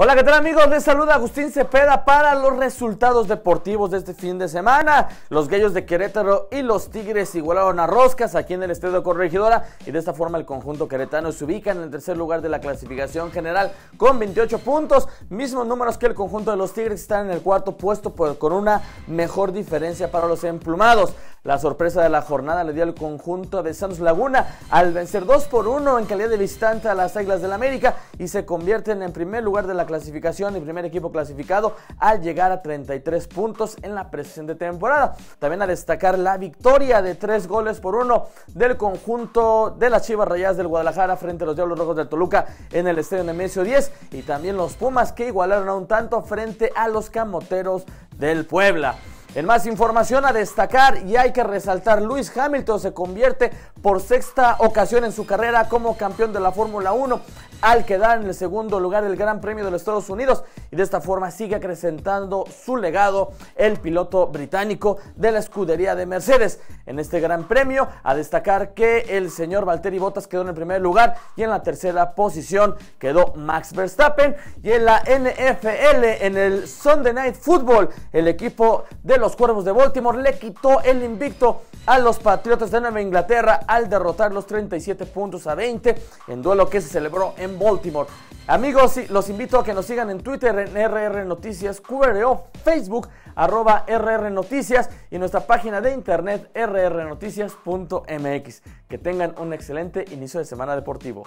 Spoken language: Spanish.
Hola, ¿qué tal amigos? Les saluda Agustín Cepeda para los resultados deportivos de este fin de semana. Los Gallos de Querétaro y los Tigres igualaron a Roscas aquí en el Estadio Corregidora y de esta forma el conjunto queretano se ubica en el tercer lugar de la clasificación general con 28 puntos, mismos números que el conjunto de los Tigres están en el cuarto puesto pues, con una mejor diferencia para los emplumados. La sorpresa de la jornada le dio el conjunto de Santos Laguna al vencer 2 por 1 en calidad de visitante a las Águilas del la América y se convierten en primer lugar de la clasificación y primer equipo clasificado al llegar a 33 puntos en la presente temporada. También a destacar la victoria de 3 goles por 1 del conjunto de las Chivas Rayadas del Guadalajara frente a los Diablos Rojos de Toluca en el estadio Nemesio 10 y también los Pumas que igualaron a un tanto frente a los Camoteros del Puebla. En más información a destacar y hay que resaltar, Luis Hamilton se convierte por sexta ocasión en su carrera como campeón de la Fórmula 1 al quedar en el segundo lugar el Gran Premio de los Estados Unidos y de esta forma sigue acrecentando su legado el piloto británico de la escudería de Mercedes. En este Gran Premio, a destacar que el señor Valtteri Bottas quedó en el primer lugar y en la tercera posición quedó Max Verstappen y en la NFL en el Sunday Night Football el equipo de los Cuervos de Baltimore le quitó el invicto a los Patriotas de Nueva Inglaterra al derrotar los 37 puntos a 20 en duelo que se celebró en Baltimore. Amigos, los invito a que nos sigan en Twitter en RR Noticias QRO, Facebook arroba RR Noticias y nuestra página de internet rrnoticias.mx. Que tengan un excelente inicio de semana deportivo.